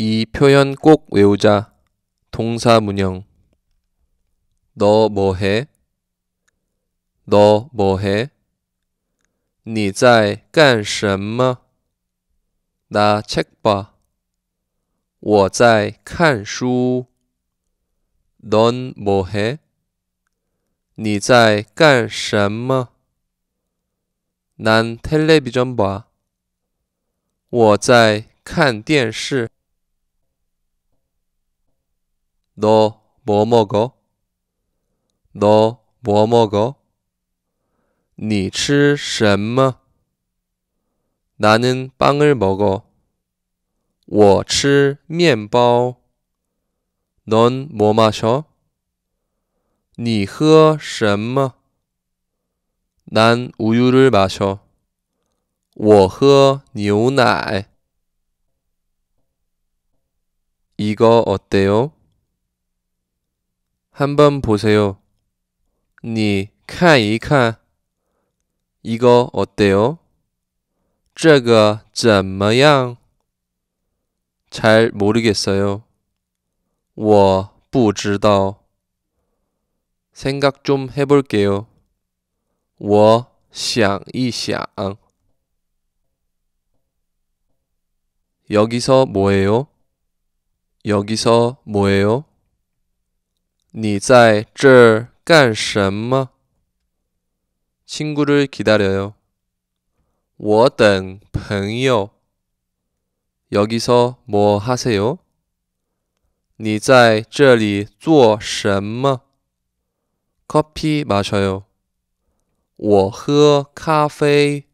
이 표현 꼭 외우자. 동사문형. 너 뭐해? 너 뭐해? 你在干什么？나 책 봐. 我在看书。넌 뭐해? 你在干什么？난 텔레비전 봐. 我在看电视。 너뭐 먹어? 너 뭐 먹어? 你吃什么? 뭐? 나는 빵을 먹어. 我吃面包.넌 뭐 마셔? 你喝什么?난 뭐? 우유를 마셔. 我喝牛奶. 이거 어때요? 한번 보세요. 니 카이카. 이거 어때요? 这个怎么样?잘 모르겠어요. 我不知道. 생각 좀 해볼게요. 我想一想. 여기서 뭐예요? 여기서 뭐예요? 你在这干什么？친구들기다려 요， 我等朋友。여기서뭐하세 요？ 你在这里做什么？커피마셔 요， 我喝咖啡。